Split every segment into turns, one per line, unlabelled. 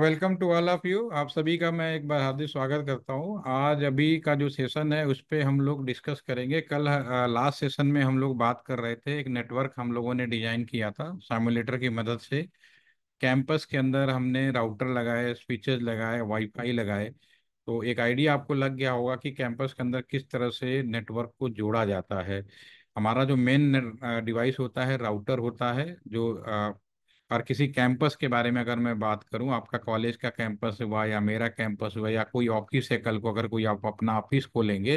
welcome to all of you आप सभी का मैं एक बार हार्दिक स्वागत करता हूँ आज अभी का जो सेशन है उस पर हम लोग डिस्कस करेंगे कल लास्ट सेशन में हम लोग बात कर रहे थे एक नेटवर्क हम लोगों ने डिजाइन किया था सामुलेटर की मदद से कैंपस के अंदर हमने राउटर लगाए स्विचेस लगाए वाईफाई लगाए तो एक आइडिया आपको लग गया होगा कि कैंपस के अंदर किस तरह से नेटवर्क को जोड़ा जाता है हमारा जो मेन डिवाइस होता है राउटर होता है जो और किसी कैंपस के बारे में अगर मैं बात करूं आपका कॉलेज का कैंपस हुआ या मेरा कैंपस हुआ या कोई ऑफिस है कल को अगर कोई आप अपना ऑफिस खोलेंगे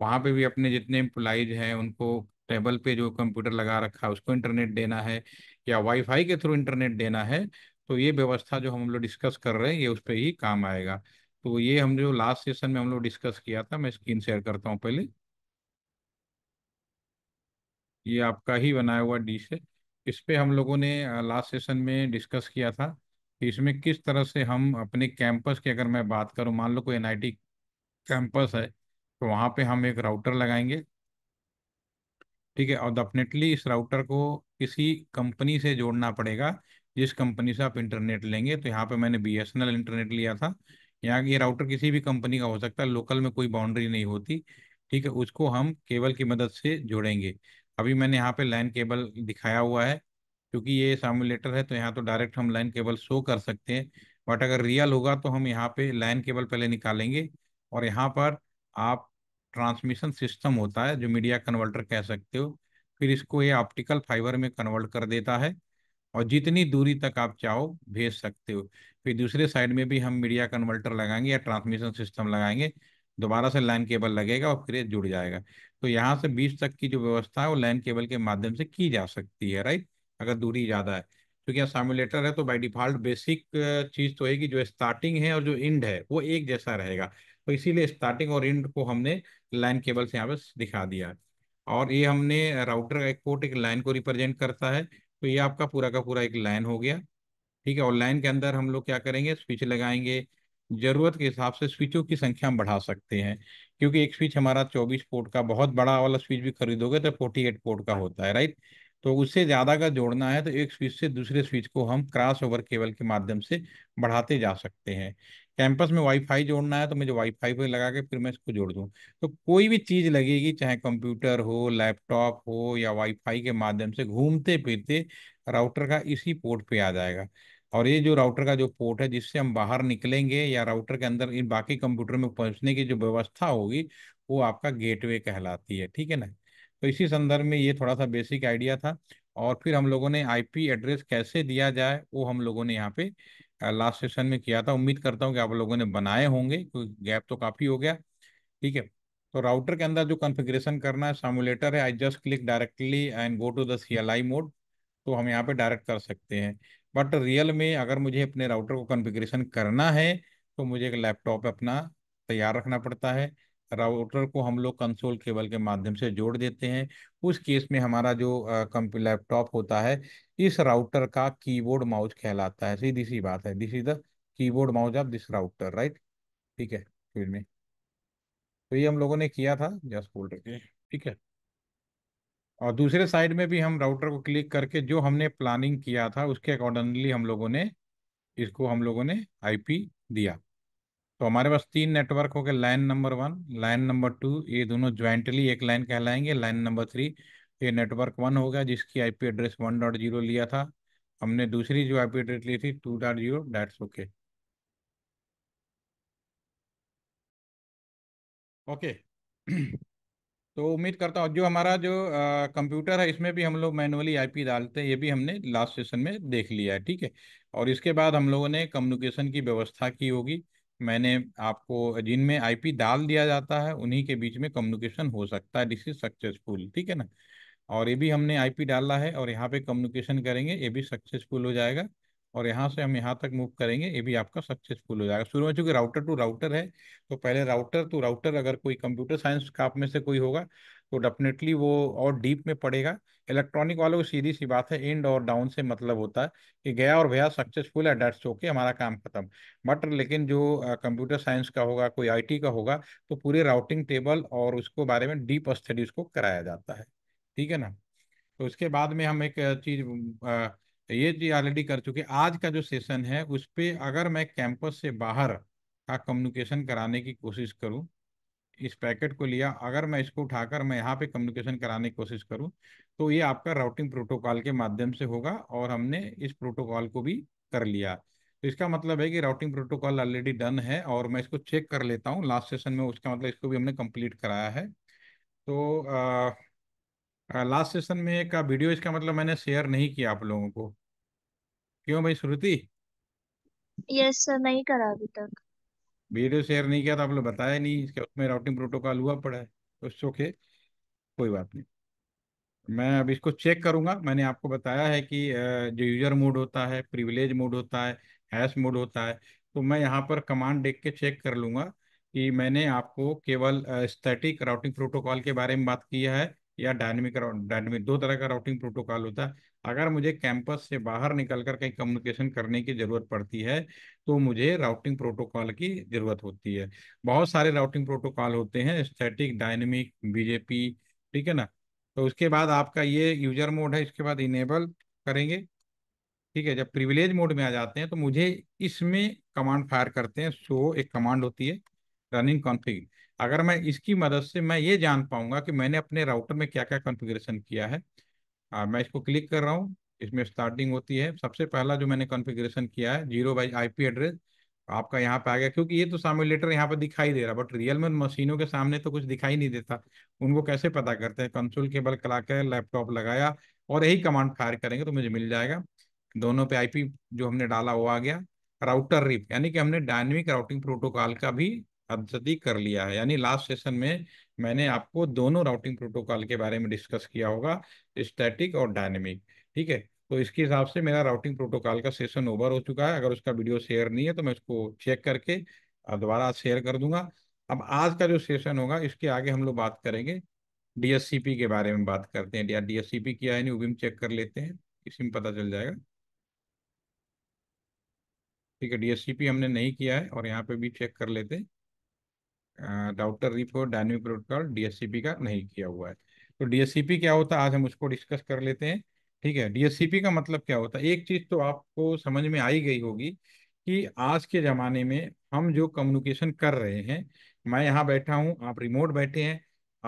वहां पे भी अपने जितने एम्प्लाईज हैं उनको टेबल पे जो कंप्यूटर लगा रखा है उसको इंटरनेट देना है या वाईफाई के थ्रू इंटरनेट देना है तो ये व्यवस्था जो हम लोग डिस्कस कर रहे हैं ये उस पर ही काम आएगा तो ये हम जो लास्ट सेशन में हम लोग डिस्कस किया था मैं स्क्रीन शेयर करता हूँ पहले ये आपका ही बनाया हुआ डिश है इस पे हम लोगों ने लास्ट सेशन में डिस्कस किया था कि इसमें किस तरह से हम अपने कैंपस की अगर मैं बात करूं मान लो कोई एन कैंपस है तो वहां पे हम एक राउटर लगाएंगे ठीक है और डेफिनेटली इस राउटर को किसी कंपनी से जोड़ना पड़ेगा जिस कंपनी से आप इंटरनेट लेंगे तो यहाँ पे मैंने बी इंटरनेट लिया था यहाँ ये राउटर किसी भी कंपनी का हो सकता है लोकल में कोई बाउंड्री नहीं होती ठीक है उसको हम केबल की मदद से जोड़ेंगे अभी मैंने यहाँ पे लाइन केबल दिखाया हुआ है क्योंकि ये सामुलेटर है तो यहाँ तो डायरेक्ट हम लाइन केबल शो कर सकते हैं बट अगर रियल होगा तो हम यहाँ पे लाइन केबल पहले निकालेंगे और यहाँ पर आप ट्रांसमिशन सिस्टम होता है जो मीडिया कन्वर्टर कह सकते हो फिर इसको ये ऑप्टिकल फाइबर में कन्वर्ट कर देता है और जितनी दूरी तक आप चाहो भेज सकते हो फिर दूसरे साइड में भी हम मीडिया कन्वर्टर लगाएंगे या ट्रांसमिशन सिस्टम लगाएंगे दोबारा से लाइन केबल लगेगा और फिर जुड़ जाएगा तो यहाँ से बीच तक की जो व्यवस्था है वो लाइन केबल के माध्यम से की जा सकती है राइट अगर दूरी ज़्यादा है क्योंकि यहाँ सामुलेटर है तो बाई डिफॉल्ट बेसिक चीज़ तो है कि जो स्टार्टिंग है और जो इंड है वो एक जैसा रहेगा तो इसीलिए स्टार्टिंग और इंड को हमने लाइन केबल से यहाँ पे दिखा दिया और ये हमने राउटर का एक पोर्ट एक लाइन को रिप्रेजेंट करता है तो ये आपका पूरा का पूरा एक लाइन हो गया ठीक है और लाइन के अंदर हम लोग क्या करेंगे स्विच लगाएंगे ज़रूरत के हिसाब से स्विचों की संख्या हम बढ़ा सकते हैं क्योंकि एक स्विच हमारा 24 पोर्ट का बहुत बड़ा वाला स्विच भी खरीदोगे तो 48 पोर्ट का होता है राइट तो उससे ज़्यादा का जोड़ना है तो एक स्विच से दूसरे स्विच को हम क्रॉस ओवर केबल के माध्यम से बढ़ाते जा सकते हैं कैंपस में वाईफाई जोड़ना है तो मुझे वाईफाई पे लगा के फिर मैं इसको जोड़ दूँ तो कोई भी चीज़ लगेगी चाहे कंप्यूटर हो लैपटॉप हो या वाईफाई के माध्यम से घूमते फिरते राउटर का इसी पोर्ट पे आ जाएगा और ये जो राउटर का जो पोर्ट है जिससे हम बाहर निकलेंगे या राउटर के अंदर इन बाकी कंप्यूटर में पहुंचने की जो व्यवस्था होगी वो आपका गेटवे कहलाती है ठीक है ना तो इसी संदर्भ में ये थोड़ा सा बेसिक आइडिया था और फिर हम लोगों ने आईपी एड्रेस कैसे दिया जाए वो हम लोगों ने यहाँ पे लास्ट सेशन में किया था उम्मीद करता हूँ कि आप लोगों ने बनाए होंगे क्योंकि गैप तो काफ़ी हो गया ठीक है तो राउटर के अंदर जो कॉन्फ़िगरेशन करना है सामुलेटर है I just click directly and go to the C mode तो हम यहाँ पे डायरेक्ट कर सकते हैं बट रियल में अगर मुझे अपने राउटर को कॉन्फ़िगरेशन करना है तो मुझे एक लैपटॉप अपना तैयार रखना पड़ता है राउटर को हम लोग कंसोल केबल के माध्यम से जोड़ देते हैं उस केस में हमारा जो लैपटॉप होता है इस राउटर का कीबोर्ड माउस कहलाता है सीधी सी बात है this is the keyboard mouse of this router right ठीक है फिर में तो ये हम लोगों ने किया था जस्ट होल्ड करके ठीक है और दूसरे साइड में भी हम राउटर को क्लिक करके जो हमने प्लानिंग किया था उसके अकॉर्डिंगली हम लोगों ने इसको हम लोगों ने आईपी दिया तो हमारे पास तीन नेटवर्क हो गए line number one line number two ये दोनों ज्वाइंटली एक लाइन कहलाएंगे लाइन नंबर थ्री ये नेटवर्क वन हो गया जिसकी IP address one dot zero लिया था हमने दूसरी जो आईपी एड्रेस ली थी two dot zero that's okay okay तो उम्मीद करता हूँ जो हमारा जो कंप्यूटर है इसमें भी हम लोग मैनुअली आईपी डालते हैं ये भी हमने लास्ट सेशन में देख लिया है ठीक है और इसके बाद हम लोगों ने कम्युनिकेशन की व्यवस्था की होगी मैंने आपको जिनमें आईपी डाल दिया जाता है उन्हीं के बीच में कम्युनिकेशन हो सकता है दिस इज सक्सेसफुल ठीक है ना और ये भी हमने आईपी डाला है और यहाँ पे कम्युनिकेशन करेंगे ये भी सक्सेसफुल हो जाएगा और यहाँ से हम यहाँ तक मूव करेंगे ये भी आपका सक्सेसफुल हो जाएगा शुरू में चूंकि राउटर टू राउटर है तो पहले राउटर टू राउटर अगर कोई कंप्यूटर साइंस का आप में से कोई होगा तो डेफिनेटली वो और डीप में पड़ेगा इलेक्ट्रॉनिक वालों को सीधी सी बात है एंड और डाउन से मतलब होता है कि गया और भैया सक्सेसफुल है डेट्स होके हमारा काम खत्म बट लेकिन जो कंप्यूटर साइंस का होगा कोई आईटी का होगा तो पूरे राउटिंग टेबल और उसको बारे में डीप स्टडी उसको कराया जाता है ठीक है ना तो इसके बाद में हम एक चीज़ ये जी ऑलरेडी कर चुके आज का जो सेशन है उस पर अगर मैं कैंपस से बाहर का कम्युनिकेशन कराने की कोशिश करूँ इस पैकेट को लिया अगर मैं इसको उठाकर मैं यहाँ पे कम्युनिकेशन कराने की कोशिश करूँ तो ये आपका राउटिंग प्रोटोकॉल के माध्यम से होगा और हमने इस प्रोटोकॉल को भी कर लिया तो इसका मतलब है कि राउटिंग प्रोटोकॉल ऑलरेडी डन है और मैं इसको चेक कर लेता हूँ लास्ट सेशन में उसका मतलब इसको भी हमने कंप्लीट कराया है तो आ, लास्ट सेशन में का वीडियो इसका मतलब मैंने शेयर नहीं किया आप लोगों को क्यों भाई श्रुति यस सर नहीं करा अभी तक वीडियो शेयर नहीं किया था तो आप लोग बताया नहीं इसके उसमें राउटिंग प्रोटोकॉल हुआ पड़ा है उस इट्स ओके कोई बात नहीं मैं अब इसको चेक करूंगा मैंने आपको बताया है कि जो यूजर मोड होता है प्रिविलेज मोड होता है हैश मोड होता है तो मैं यहाँ पर कमांड देख के चेक कर लूंगा कि मैंने आपको केवल स्टैटिक राउटिंग प्रोटोकॉल के बारे में बात किया है या डायनेमिक डायनेमिक दो तरह का राउटिंग प्रोटोकॉल होता है अगर मुझे कैंपस से बाहर निकल कर कहीं कम्युनिकेशन करने की ज़रूरत पड़ती है तो मुझे राउटिंग प्रोटोकॉल की ज़रूरत होती है बहुत सारे राउटिंग प्रोटोकॉल होते हैं स्टैटिक डायनेमिक बीजेपी ठीक है ना तो उसके बाद आपका ये यूजर मोड है इसके बाद इनेबल करेंगे ठीक है जब प्रिविलेज मोड में आ जाते हैं तो मुझे इसमें कमांड फायर करते हैं सो एक कमांड होती है रनिंग कॉन्फ़िग अगर मैं इसकी मदद से मैं ये जान पाऊंगा कि मैंने अपने राउटर में क्या क्या कॉन्फ़िगरेशन किया है आ, मैं इसको क्लिक कर रहा हूँ इसमें स्टार्टिंग होती है सबसे पहला जो मैंने कॉन्फ़िगरेशन किया है जीरो बाई आईपी एड्रेस आपका यहाँ पे आ गया क्योंकि ये तो सामुलेटर यहाँ पर दिखाई दे रहा बट रियल में मशीनों के सामने तो कुछ दिखाई नहीं देता उनको कैसे पता करते हैं कंसोल केबल करा के लैपटॉप लगाया और यही कमांड फायर करेंगे तो मुझे मिल जाएगा दोनों पे आई जो हमने डाला वो आ गया राउटर रिप यानी कि हमने डायनेमिक राउटिंग प्रोटोकॉल का भी अब्जदी कर लिया है यानी लास्ट सेशन में मैंने आपको दोनों राउटिंग प्रोटोकॉल के बारे में डिस्कस किया होगा स्टैटिक और डायनेमिक ठीक है तो इसके हिसाब से मेरा राउटिंग प्रोटोकॉल का सेशन ओवर हो चुका है अगर उसका वीडियो शेयर नहीं है तो मैं उसको चेक करके दोबारा शेयर कर दूंगा अब आज का जो सेशन होगा इसके आगे हम लोग बात करेंगे डीएससीपी के बारे में बात करते हैं या डीएससीपी क्या है नहीं वो भी हम चेक कर लेते हैं इसी में पता चल जाएगा ठीक है डीएससीपी हमने नहीं किया है और यहाँ पे भी चेक कर लेते हैं डाउटर रिपो डायनेमिक प्रोटोकॉल डीएससीपी का नहीं किया हुआ है तो डीएससीपी क्या होता है आज हम उसको डिस्कस कर लेते हैं ठीक है डीएससीपी का मतलब क्या होता है एक चीज तो आपको समझ में आई गई होगी कि आज के ज़माने में हम जो कम्युनिकेशन कर रहे हैं मैं यहाँ बैठा हूँ आप रिमोट बैठे हैं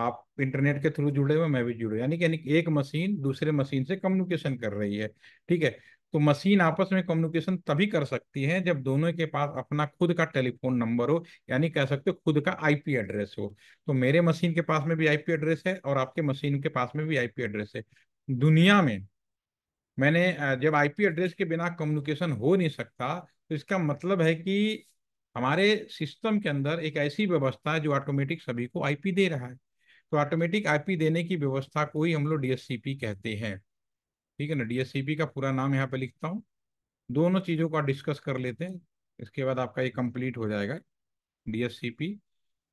आप इंटरनेट के थ्रू जुड़े हुए मैं भी जुड़े यानी कि एक मशीन दूसरे मशीन से कम्युनिकेशन कर रही है ठीक है तो मशीन आपस में कम्युनिकेशन तभी कर सकती है जब दोनों के पास अपना खुद का टेलीफोन नंबर हो यानी कह सकते हो खुद का आईपी एड्रेस हो तो मेरे मशीन के पास में भी आईपी एड्रेस है और आपके मशीन के पास में भी आईपी एड्रेस है दुनिया में मैंने जब आईपी एड्रेस के बिना कम्युनिकेशन हो नहीं सकता तो इसका मतलब है कि हमारे सिस्टम के अंदर एक ऐसी व्यवस्था है जो ऑटोमेटिक सभी को आईपी दे रहा है तो ऑटोमेटिक आईपी देने की व्यवस्था को ही हम लोग डीएससीपी कहते हैं ठीक है ना डीएससीपी का पूरा नाम यहाँ पे लिखता हूँ दोनों चीज़ों का डिस्कस कर लेते हैं इसके बाद आपका ये कंप्लीट हो जाएगा डीएससीपी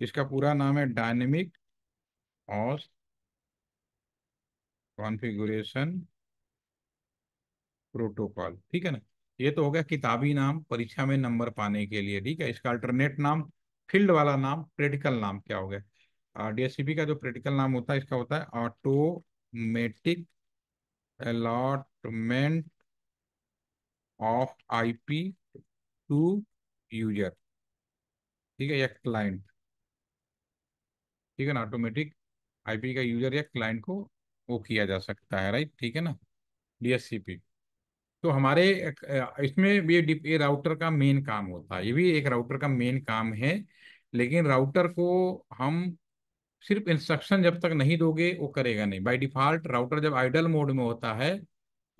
इसका पूरा नाम है डायनेमिक और कॉन्फ़िगरेशन प्रोटोकॉल ठीक है ना ये तो हो गया किताबी नाम परीक्षा में नंबर पाने के लिए ठीक है इसका अल्टरनेट नाम फील्ड वाला नाम प्रैक्टिकल नाम क्या हो गया डीएससीपी का जो प्रैक्टिकल नाम होता है इसका होता है automatic allotment of IP to user ठीक है या क्लाइंट ठीक है ना ऑटोमेटिक आईपी का यूजर या क्लाइंट को वो किया जा सकता है राइट ठीक है ना पी तो हमारे इसमें भी ये राउटर का मेन काम होता है ये भी एक राउटर का मेन काम है लेकिन राउटर को हम सिर्फ इंस्ट्रक्शन जब तक नहीं दोगे वो करेगा नहीं बाय डिफॉल्ट राउटर जब आइडल मोड में होता है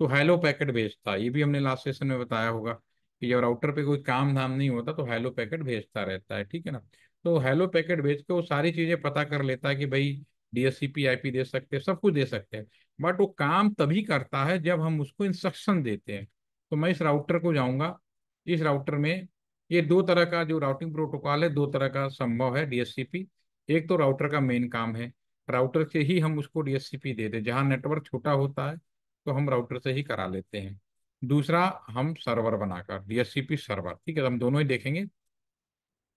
तो हेलो पैकेट भेजता है ये भी हमने लास्ट सेशन में बताया होगा कि जब राउटर पे कोई काम धाम नहीं होता तो हेलो पैकेट भेजता रहता है ठीक है ना तो हेलो पैकेट भेज के वो सारी चीज़ें पता कर लेता है कि भाई डीएससीपी आईपी दे सकते हैं सब कुछ दे सकते हैं बट वो काम तभी करता है जब हम उसको इंस्ट्रक्शन देते हैं तो मैं इस राउटर को जाऊँगा इस राउटर में ये दो तरह का जो राउटिंग प्रोटोकॉल है दो तरह का संभव है डीएससीपी एक तो राउटर का मेन काम है राउटर से ही हम उसको डीएससीपी दे दें जहाँ नेटवर्क छोटा होता है तो हम राउटर से ही करा लेते हैं दूसरा हम सर्वर बनाकर डीएससीपी सर्वर ठीक है हम दोनों ही देखेंगे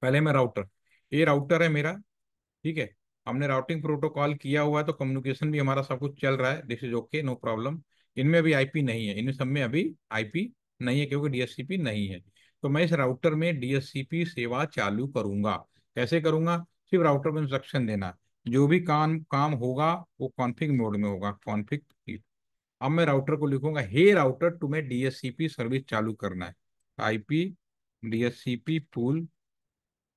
पहले मैं राउटर ये राउटर है मेरा ठीक है हमने राउटिंग प्रोटोकॉल किया हुआ है तो कम्युनिकेशन भी हमारा सब कुछ चल रहा है this is okay no problem इनमें अभी आईपी नहीं है इन सब में अभी आईपी नहीं है क्योंकि डीएससीपी नहीं है तो मैं इस राउटर में डीएससीपी सेवा चालू करूंगा कैसे करूंगा सिर्फ राउटर को इंस्ट्रक्शन देना जो भी काम काम होगा वो कॉन्फिग मोड में होगा कॉन्फिग अब मैं राउटर को लिखूंगा हे राउटर तुम्हें डीएससीपी सर्विस चालू करना है आईपी डीएससीपी पूल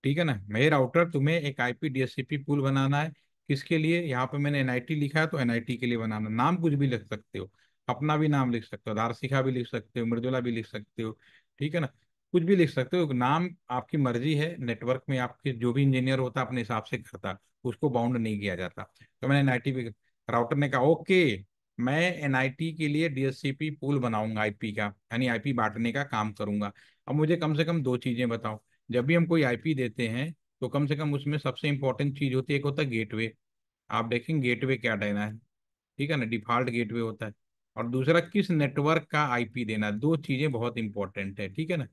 ठीक है ना मे राउटर तुम्हें एक आईपी डीएससीपी पूल बनाना है किसके लिए यहाँ पे मैंने एनआईटी लिखा है तो एनआईटी के लिए बनाना नाम कुछ भी लिख सकते हो अपना भी नाम लिख सकते हो दारसिखा भी लिख सकते हो मृदुला भी लिख सकते हो ठीक है ना कुछ भी लिख सकते हो नाम आपकी मर्जी है नेटवर्क में आपके जो भी इंजीनियर होता अपने हिसाब से करता उसको बाउंड नहीं किया जाता तो मैंने एन राउटर ने कहा ओके मैं एन के लिए डीएससीपी पूल बनाऊंगा आईपी का यानी आईपी बांटने का काम करूंगा अब मुझे कम से कम दो चीज़ें बताओ जब भी हम कोई आईपी देते हैं तो कम से कम उसमें सबसे इंपॉर्टेंट चीज़ होती है एक होता है गेट आप देखें गेट क्या देना है ठीक है ना डिफॉल्ट गेटवे होता है और दूसरा किस नेटवर्क का आईपी देना दो चीज़ें बहुत इंपॉर्टेंट है ठीक है ना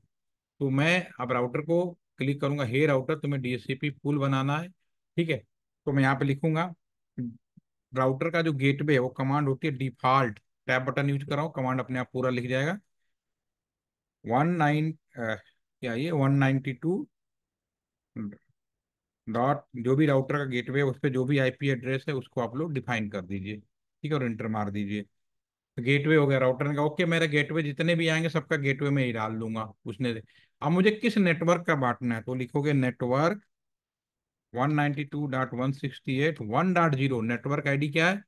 तो मैं अब राउटर को क्लिक करूंगा हे राउटर तुम्हें डीएससीपी पुल बनाना है ठीक है तो मैं यहाँ पे लिखूंगा राउटर का जो गेटवे है वो कमांड होती है डिफॉल्ट टैब बटन यूज कराओ कमांड अपने आप पूरा लिख जाएगा वन नाइन uh, क्या ये वन नाइन्टी टू डॉट जो भी राउटर का गेटवे है उस पर जो भी आईपी एड्रेस है उसको आप लोग डिफाइन कर दीजिए ठीक है और इंटर मार दीजिए तो गेटवे हो गया राउटर ने कहा ओके मेरा गेटवे जितने भी आएंगे सबका गेटवे में ही डाल लूंगा उसने अब मुझे किस नेटवर्क का बांटना है तो लिखोगे नेटवर्क 192.168.1.0 नेटवर्क आईडी क्या है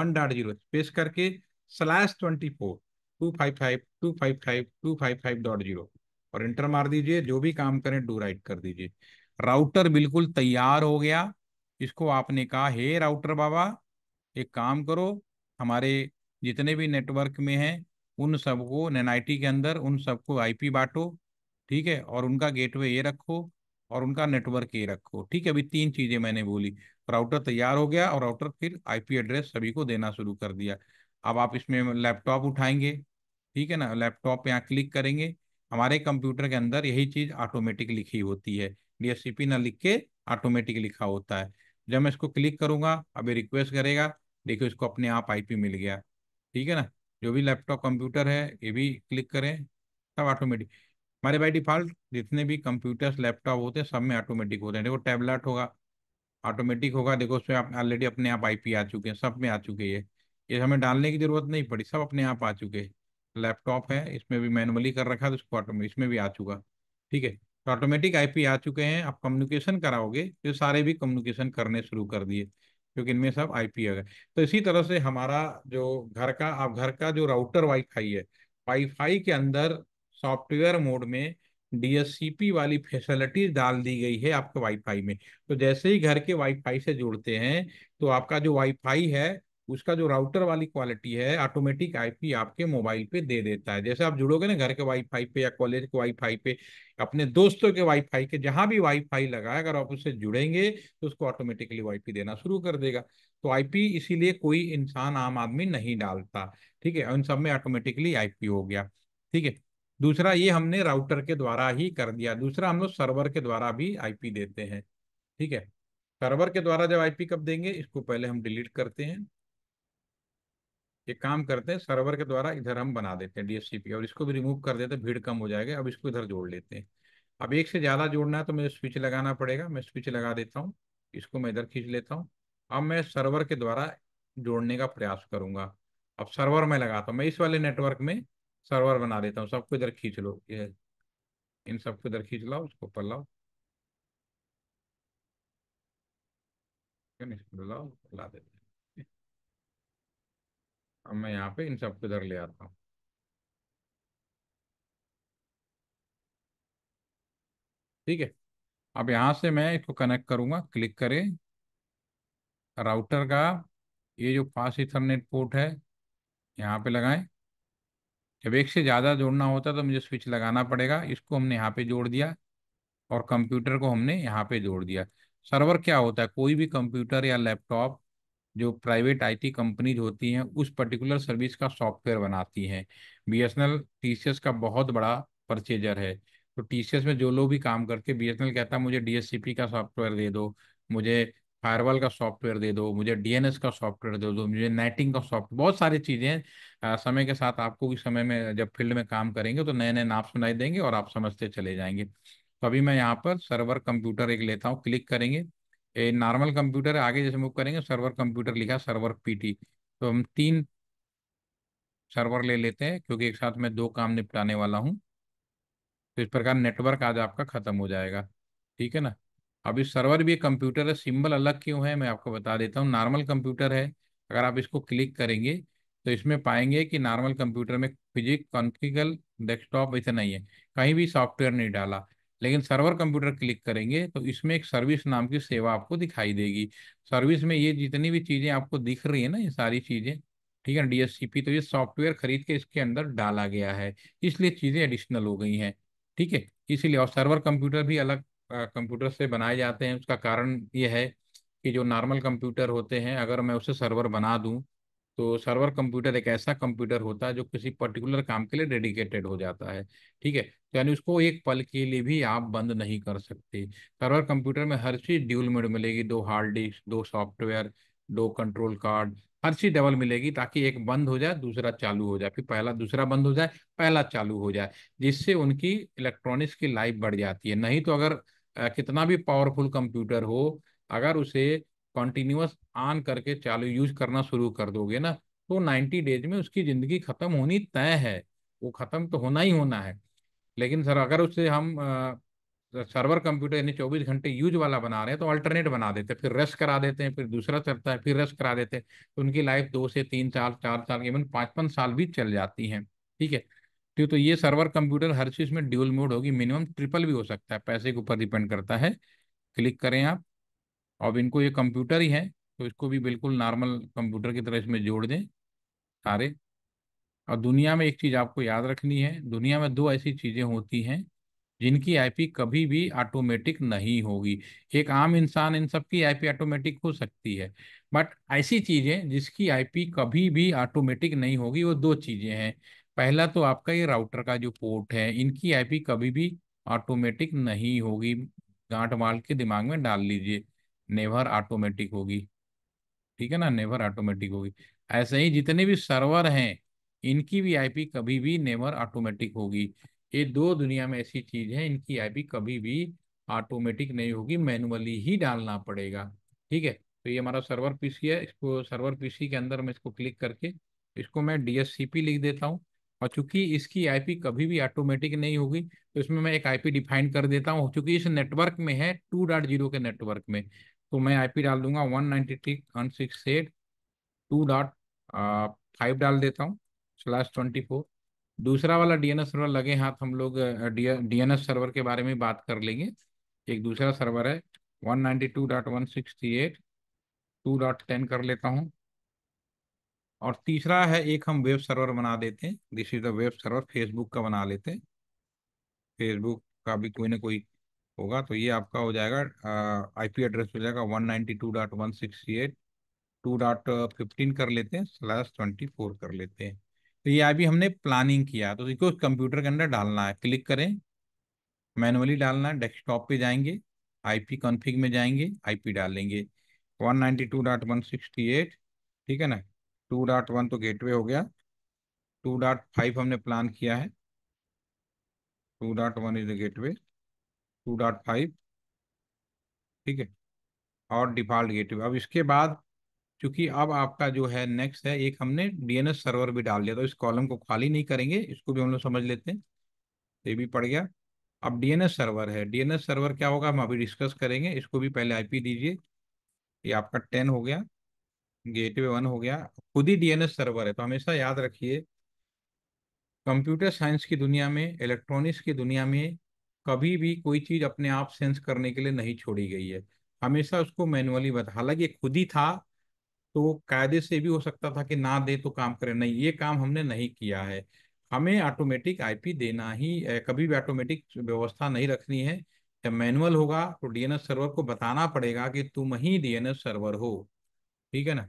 1.0 स्पेस करके slash twenty four two five five two five five two five five dot zero और इंटर मार दीजिए जो भी काम करें डू राइट कर दीजिए राउटर बिल्कुल तैयार हो गया इसको आपने कहा हे राउटर बाबा एक काम करो हमारे जितने भी नेटवर्क में हैं उन सबको एन के अंदर उन सबको आईपी बांटो ठीक है और उनका गेटवे ये रखो और उनका नेटवर्क ये रखो ठीक है अभी तीन चीजें मैंने बोली राउटर तैयार हो गया और राउटर फिर आईपी एड्रेस सभी को देना शुरू कर दिया अब आप इसमें लैपटॉप उठाएंगे ठीक है ना लैपटॉप यहाँ क्लिक करेंगे हमारे कंप्यूटर के अंदर यही चीज ऑटोमेटिक लिखी होती है डीएससीपी ना लिख के ऑटोमेटिक लिखा होता है जब मैं इसको क्लिक करूंगा अभी रिक्वेस्ट करेगा देखो इसको अपने आप आईपी मिल गया ठीक है ना जो भी लैपटॉप कंप्यूटर है ये भी क्लिक करें सब ऑटोमेटिक हमारे बाई डिफॉल्ट जितने भी कंप्यूटर्स लैपटॉप होते हैं सब में ऑटोमेटिक होते हैं देखो टैबलेट होगा ऑटोमेटिक होगा देखो उसमें आप ऑलरेडी अपने आप आईपी आ चुके हैं सब में आ चुके हैं ये हमें डालने की जरूरत नहीं पड़ी सब अपने आप आ चुके हैं लैपटॉप है इसमें भी मैनुअली कर रखा है तो उसको ऑटोमेटिक इसमें भी आ चुका ठीक है तो ऑटोमेटिक आई आ चुके हैं आप कम्युनिकेशन कराओगे तो सारे भी कम्युनिकेशन करने शुरू कर दिए क्योंकि इनमें सब आई आ गए तो इसी तरह से हमारा जो घर का आप घर का जो राउटर वाई है वाईफाई के अंदर सॉफ्टवेयर मोड में डीएससीपी वाली फैसिलिटी डाल दी गई है आपके वाईफाई में तो जैसे ही घर के वाईफाई से जुड़ते हैं तो आपका जो वाईफाई है उसका जो राउटर वाली क्वालिटी है ऑटोमेटिक आईपी आपके मोबाइल पे दे देता है जैसे आप जुड़ोगे ना घर के वाईफाई पे या कॉलेज के वाईफाई पे अपने दोस्तों के वाईफाई के जहाँ भी वाईफाई लगा है अगर आप उससे जुड़ेंगे तो उसको ऑटोमेटिकली वाईपी देना शुरू कर देगा तो आईपी इसीलिए कोई इंसान आम आदमी नहीं डालता ठीक है उन सब में ऑटोमेटिकली आई हो गया ठीक है दूसरा ये हमने राउटर के द्वारा ही कर दिया दूसरा हम लोग सर्वर के द्वारा भी आईपी देते हैं ठीक है सर्वर के द्वारा जब आईपी कब देंगे इसको पहले हम डिलीट करते हैं एक काम करते हैं सर्वर के द्वारा इधर हम बना देते हैं डीएससीपी और इसको भी रिमूव कर देते हैं भीड़ कम हो जाएगा अब इसको इधर जोड़ लेते हैं अब एक से ज़्यादा जोड़ना है तो मुझे स्विच लगाना पड़ेगा मैं स्विच लगा देता हूँ इसको मैं इधर खींच लेता हूँ अब मैं सर्वर के द्वारा जोड़ने का प्रयास करूंगा अब सर्वर में लगाता हूँ मैं इस वाले नेटवर्क में सर्वर बना देता हूँ सबको इधर खींच लो ये इन सबको इधर खींच लाओ उसको ऊपर लाओ लाओ ला देते अब मैं यहाँ पे इन सबको इधर ले आता हूँ ठीक है अब यहाँ से मैं इसको कनेक्ट करूँगा क्लिक करें राउटर का ये जो फास्ट इथरनेट पोर्ट है यहाँ पे लगाएं जब एक से ज़्यादा जोड़ना होता तो मुझे स्विच लगाना पड़ेगा इसको हमने यहाँ पे जोड़ दिया और कंप्यूटर को हमने यहाँ पे जोड़ दिया सर्वर क्या होता है कोई भी कंप्यूटर या लैपटॉप जो प्राइवेट आईटी कंपनीज होती हैं उस पर्टिकुलर सर्विस का सॉफ्टवेयर बनाती हैं बी एस का बहुत बड़ा परचेजर है तो टी में जो लोग भी काम करते बी कहता है मुझे डी का सॉफ्टवेयर दे दो मुझे फायरवॉल का सॉफ्टवेयर दे दो मुझे डीएनएस का सॉफ्टवेयर दे दो मुझे नेटिंग का सॉफ्ट बहुत सारी चीज़ें समय के साथ आपको भी समय में जब फील्ड में काम करेंगे तो नए नए नाप सुनाई देंगे और आप समझते चले जाएंगे तो अभी मैं यहाँ पर सर्वर कंप्यूटर एक लेता हूँ क्लिक करेंगे ये नॉर्मल कंप्यूटर आगे जैसे मूव करेंगे सर्वर कंप्यूटर लिखा सर्वर पीटी तो हम तीन सर्वर ले लेते हैं क्योंकि एक साथ मैं दो काम निपटाने वाला हूँ तो इस प्रकार नेटवर्क आज आपका ख़त्म हो जाएगा ठीक है ना अब इस सर्वर भी कंप्यूटर है सिंबल अलग क्यों है मैं आपको बता देता हूँ नॉर्मल कंप्यूटर है अगर आप इसको क्लिक करेंगे तो इसमें पाएंगे कि नॉर्मल कंप्यूटर में फिजिक कॉन्फिगल डेस्कटॉप ऐसा नहीं है कहीं भी सॉफ्टवेयर नहीं डाला लेकिन सर्वर कंप्यूटर क्लिक करेंगे तो इसमें एक सर्विस नाम की सेवा आपको दिखाई देगी सर्विस में ये जितनी भी चीज़ें आपको दिख रही है ना ये सारी चीज़ें ठीक है डीएससीपी तो ये सॉफ्टवेयर खरीद के इसके अंदर डाला गया है इसलिए चीज़ें एडिशनल हो गई हैं ठीक है इसीलिए और सर्वर कंप्यूटर भी अलग कंप्यूटर से बनाए जाते हैं उसका कारण ये है कि जो नॉर्मल कंप्यूटर होते हैं अगर मैं उसे सर्वर बना दूं तो सर्वर कंप्यूटर एक ऐसा कंप्यूटर होता है जो किसी पर्टिकुलर काम के लिए डेडिकेटेड हो जाता है ठीक है तो यानी उसको एक पल के लिए भी आप बंद नहीं कर सकते सर्वर कंप्यूटर में हर चीज़ ड्यूल मेड मिलेगी दो हार्ड डिस्क दो सॉफ्टवेयर दो कंट्रोल कार्ड हर चीज़ डबल मिलेगी ताकि एक बंद हो जाए दूसरा चालू हो जाए फिर पहला दूसरा बंद हो जाए पहला चालू हो जाए जिससे उनकी इलेक्ट्रॉनिक्स की लाइफ बढ़ जाती है नहीं तो अगर कितना भी पावरफुल कंप्यूटर हो अगर उसे कंटिन्यूस ऑन करके चालू यूज करना शुरू कर दोगे ना तो 90 डेज में उसकी ज़िंदगी ख़त्म होनी तय है वो ख़त्म तो होना ही होना है लेकिन सर अगर उसे हम आ, सर्वर कंप्यूटर यानी चौबीस घंटे यूज वाला बना रहे हैं तो अल्टरनेट बना देते हैं फिर रेस्ट करा देते हैं फिर दूसरा चलता है फिर रेस्ट करा देते हैं तो उनकी लाइफ दो से तीन साल चार साल इवन पाँच पाँच साल भी चल जाती है ठीक है ठीक तो ये सर्वर कंप्यूटर हर चीज में ड्यूल मोड होगी मिनिमम ट्रिपल भी हो सकता है पैसे के ऊपर डिपेंड करता है क्लिक करें आप अब इनको ये कंप्यूटर ही है तो इसको भी बिल्कुल नॉर्मल कंप्यूटर की तरह इसमें जोड़ दें सारे और दुनिया में एक चीज़ आपको याद रखनी है दुनिया में दो ऐसी चीज़ें होती हैं जिनकी आईपी कभी भी ऑटोमेटिक नहीं होगी एक आम इंसान इन सब की आईपी ऑटोमेटिक हो सकती है बट ऐसी चीज़ें जिसकी आईपी कभी भी ऑटोमेटिक नहीं होगी वो दो चीज़ें हैं पहला तो आपका ये राउटर का जो पोर्ट है इनकी आईपी कभी भी ऑटोमेटिक नहीं होगी गांठ माल के दिमाग में डाल लीजिए नेवर ऑटोमेटिक होगी ठीक है ना नेवर ऑटोमेटिक होगी ऐसे ही जितने भी सर्वर हैं इनकी भी आईपी कभी भी नेवर ऑटोमेटिक होगी ये दो दुनिया में ऐसी चीज है इनकी आईपी कभी भी ऑटोमेटिक नहीं होगी मैनुअली ही डालना पड़ेगा ठीक है तो ये हमारा सर्वर पीसी है इसको सर्वर पीसी के अंदर मैं इसको क्लिक करके इसको मैं डीएससीपी लिख देता हूँ और चूंकि इसकी आईपी कभी भी ऑटोमेटिक नहीं होगी तो इसमें मैं एक आईपी डिफाइन कर देता हूँ चूंकि इस नेटवर्क में है टू डॉट जीरो के नेटवर्क में तो मैं आईपी डाल दूंगा one ninety three one six eight two dot five डाल देता हूँ स्लैश ट्वेंटी फोर दूसरा वाला डीएनएस सर्वर लगे हाथ हम लोग डीएनएस सर्वर के बारे में बात कर लेंगे एक दूसरा सर्वर है one ninety two dot one sixty eight two dot ten कर लेता हूँ और तीसरा है एक हम वेब सर्वर बना देते हैं this is the web server Facebook का बना लेते हैं फेसबुक का भी कोई ना कोई होगा तो ये आपका हो जाएगा आईपी एड्रेस हो जाएगा one ninety two dot one sixty eight two dot fifteen कर लेते हैं स्लैश ट्वेंटी फोर कर लेते हैं तो ये अभी हमने प्लानिंग किया तो इसको कंप्यूटर के अंदर डालना है क्लिक करें मैनुअली डालना है डेस्कटॉप पे जाएंगे आईपी कॉन्फ़िग में जाएंगे आईपी डालेंगे one ninety two dot one sixty eight ठीक है ना टू डॉट वन तो गेटवे हो गया टू डॉट फाइव हमने प्लान किया है two dot one is the gateway two dot five ठीक है और डिफॉल्ट गेटवे अब इसके बाद क्योंकि अब आपका जो है नेक्स्ट है एक हमने डीएनएस सर्वर भी डाल दिया तो इस कॉलम को खाली नहीं करेंगे इसको भी हम लोग समझ लेते हैं ये भी पड़ गया अब डीएनएस सर्वर है डीएनएस सर्वर क्या होगा हम अभी डिस्कस करेंगे इसको भी पहले आईपी दीजिए ये आपका टेन हो गया गेटवे वन हो गया खुद ही डीएनएस सर्वर है तो हमेशा याद रखिए कंप्यूटर साइंस की दुनिया में इलेक्ट्रॉनिक्स की दुनिया में कभी भी कोई चीज़ अपने आप सेंस करने के लिए नहीं छोड़ी गई है हमेशा उसको मैनुअली बता हालांकि खुद ही था तो कायदे से भी हो सकता था कि ना दे तो काम करे नहीं ये काम हमने नहीं किया है हमें ऑटोमेटिक आईपी देना ही कभी भी ऑटोमेटिक व्यवस्था नहीं रखनी है जब मैनुअल होगा तो डीएनएस सर्वर को बताना पड़ेगा कि तुम ही डीएनएस सर्वर हो ठीक है ना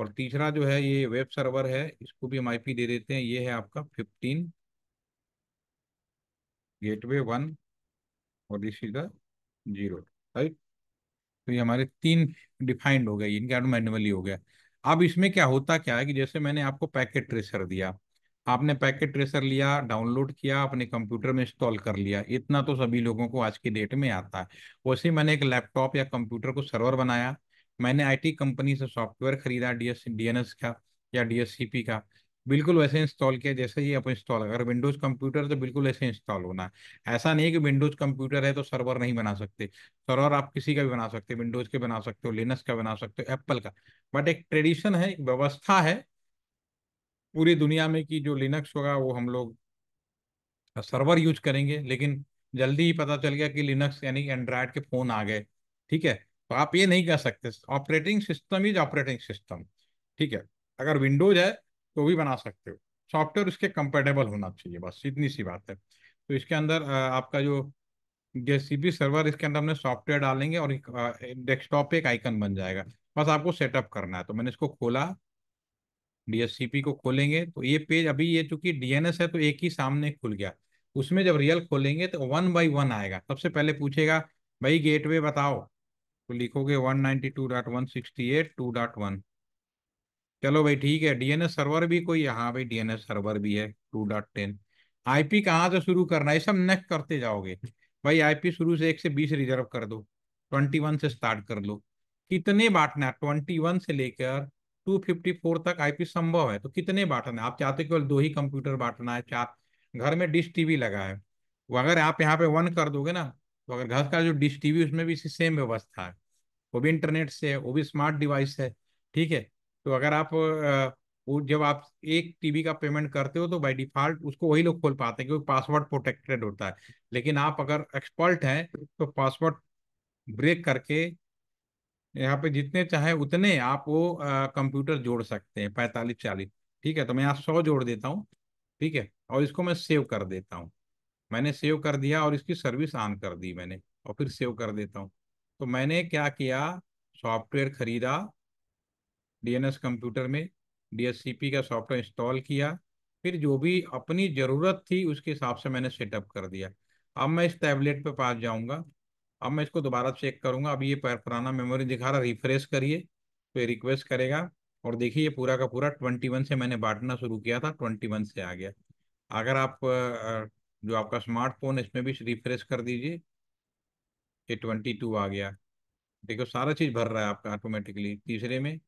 और तीसरा जो है ये वेब सर्वर है इसको भी एम दे देते हैं ये है आपका फिफ्टीन गेटवे वन और this is the zero right तो ये हमारे तीन डिफाइंड हो गए इनके आउट मैनुअली हो गया अब इसमें क्या होता क्या है कि जैसे मैंने आपको पैकेट ट्रेसर दिया आपने पैकेट ट्रेसर लिया डाउनलोड किया अपने कंप्यूटर में इंस्टॉल कर लिया इतना तो सभी लोगों को आज की डेट में आता है वैसे मैंने एक लैपटॉप या कंप्यूटर को सर्वर बनाया मैंने आईटी कंपनी से सॉफ्टवेयर खरीदा डीएस डीएनएस का या डीएससीपी का बिल्कुल वैसे इंस्टॉल किया जैसे ही आप इंस्टॉल अगर विंडोज कंप्यूटर तो बिल्कुल ऐसे इंस्टॉल होना है ऐसा नहीं है कि विंडोज कंप्यूटर है तो सर्वर नहीं बना सकते सर्वर आप किसी का भी बना सकते विंडोज के बना सकते हो लिनस का बना सकते हो एप्पल का बट एक ट्रेडिशन है एक व्यवस्था है पूरी दुनिया में कि जो लिनक्स होगा वो हम लोग सर्वर यूज करेंगे लेकिन जल्दी ही पता चल गया कि लिनक्स यानी एंड्रॉयड के फ़ोन आ गए ठीक है तो आप ये नहीं कह सकते operating system is operating system ठीक है अगर विंडोज है तो भी बना सकते हो सॉफ्टवेयर उसके कंपेटेबल होना चाहिए बस इतनी सी बात है तो इसके अंदर आपका जो जे सर्वर इसके अंदर हमने सॉफ्टवेयर डालेंगे और डेस्कटॉप पे एक आइकन बन जाएगा बस आपको सेटअप करना है तो मैंने इसको खोला डी को खोलेंगे तो ये पेज अभी ये चूंकि डीएनएस है तो एक ही सामने खुल गया उसमें जब रियल खोलेंगे तो वन बाई वन आएगा सबसे पहले पूछेगा भाई गेटवे बताओ तो लिखोगे 192.168.2.1 चलो भाई ठीक है डीएनएस सर्वर भी कोई यहाँ भाई डीएनएस सर्वर भी है 2.10 आईपी कहाँ से शुरू करना है सब नेक्स्ट करते जाओगे भाई आईपी शुरू से एक से बीस रिजर्व कर दो ट्वेंटी वन से स्टार्ट कर लो कितने बांटना ट्वेंटी वन से लेकर टू फिफ्टी फोर तक आईपी संभव है तो कितने बांटना है आप चाहते केवल दो ही कंप्यूटर बांटना है चार घर में डिश टीवी लगा है वो अगर आप यहाँ पे वन कर दोगे ना तो अगर घर का जो डिश टीवी उसमें भी इसी सेम व्यवस्था है वो भी इंटरनेट से है वो भी स्मार्ट डिवाइस है ठीक है तो अगर आप वो जब आप एक टीवी का पेमेंट करते हो तो बाय डिफॉल्ट उसको वही लोग खोल पाते हैं क्योंकि पासवर्ड प्रोटेक्टेड होता है लेकिन आप अगर एक्सपर्ट हैं तो पासवर्ड ब्रेक करके यहाँ पे जितने चाहे उतने आप वो कंप्यूटर जोड़ सकते हैं पैंतालीस चालीस ठीक है तो मैं यहाँ सौ जोड़ देता हूँ ठीक है और इसको मैं सेव कर देता हूँ मैंने सेव कर दिया और इसकी सर्विस ऑन कर दी मैंने और फिर सेव कर देता हूँ तो मैंने क्या किया सॉफ्टवेयर खरीदा डीएनएस कंप्यूटर में डीएससीपी का सॉफ्टवेयर इंस्टॉल किया फिर जो भी अपनी ज़रूरत थी उसके हिसाब से मैंने सेटअप कर दिया अब मैं इस टैबलेट पे पास जाऊंगा अब मैं इसको दोबारा चेक करूंगा अभी ये पुराना मेमोरी दिखा रहा रिफ्रेश करिए तो ये रिक्वेस्ट करेगा और देखिए ये पूरा का पूरा ट्वेंटी वन से मैंने बांटना शुरू किया था ट्वेंटी वन से आ गया अगर आप जो आपका स्मार्टफोन है इसमें भी रिफ्रेश कर दीजिए ये ट्वेंटी टू आ गया देखो सारा चीज़ भर रहा है आपका ऑटोमेटिकली तीसरे में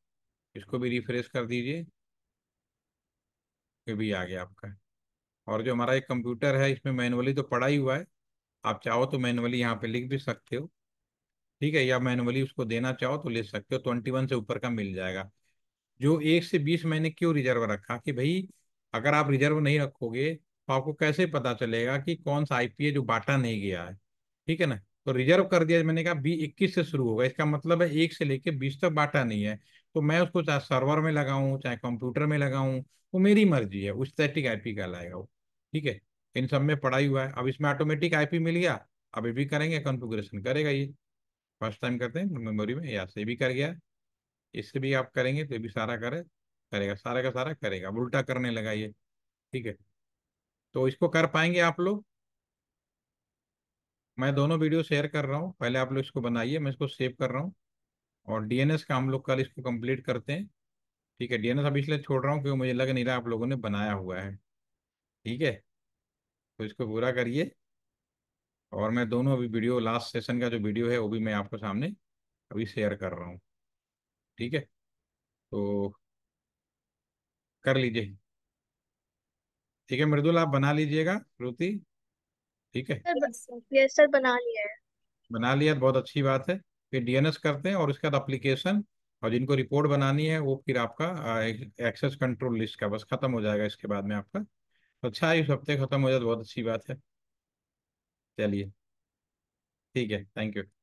इसको भी रिफ्रेश कर दीजिए ये भी आ गया आपका और जो हमारा एक कंप्यूटर है इसमें मैनुअली तो पड़ा ही हुआ है आप चाहो तो मैनुअली यहाँ पे लिख भी सकते हो ठीक है या मैनुअली उसको देना चाहो तो ले सकते हो ट्वेंटी वन से ऊपर का मिल जाएगा जो एक से बीस महीने क्यों रिजर्व रखा कि भाई अगर आप रिजर्व नहीं रखोगे तो आपको कैसे पता चलेगा कि कौन सा आईपीए जो बांटा नहीं गया है ठीक है ना तो रिजर्व कर दिया मैंने कहा बी इक्कीस से शुरू होगा इसका मतलब है एक से लेके बीस तक बांटा नहीं है तो मैं उसको चाहे सर्वर में लगाऊं चाहे कंप्यूटर में लगाऊं वो मेरी मर्जी है उस स्टैटिक आईपी कहलाएगा वो ठीक है इन सब में पढ़ाई हुआ है अब इसमें ऑटोमेटिक आईपी मिल गया अभी भी करेंगे कॉन्फ़िगरेशन करेगा ये फर्स्ट टाइम करते हैं मेमोरी में या से भी कर गया इससे भी आप करेंगे तो भी सारा करे करेगा सारा का सारा करेगा अब उल्टा करने लगा ये ठीक है तो इसको कर पाएंगे आप लोग मैं दोनों वीडियो शेयर कर रहा हूँ पहले आप लोग इसको बनाइए मैं इसको सेव कर रहा हूँ और डीएनएस का हम लोग कल इसको कंप्लीट करते हैं ठीक है डीएनएस अभी इसलिए छोड़ रहा हूँ क्योंकि मुझे लग नहीं रहा आप लोगों ने बनाया हुआ है ठीक है तो इसको पूरा करिए और मैं दोनों अभी वीडियो लास्ट सेशन का जो वीडियो है वो भी मैं आपको सामने अभी शेयर कर रहा हूँ ठीक है तो कर लीजिए ठीक है मृदुल आप बना लीजिएगा श्रुति ठीक है सर बना लिया है बना लिया बहुत अच्छी बात है फिर डीएनएस करते हैं और उसके बाद अप्लीकेशन और जिनको रिपोर्ट बनानी है वो फिर आपका एक्सेस कंट्रोल लिस्ट का बस खत्म हो जाएगा इसके बाद में आपका तो अच्छा इस हफ्ते खत्म हो जाए तो बहुत अच्छी बात है चलिए ठीक है थैंक यू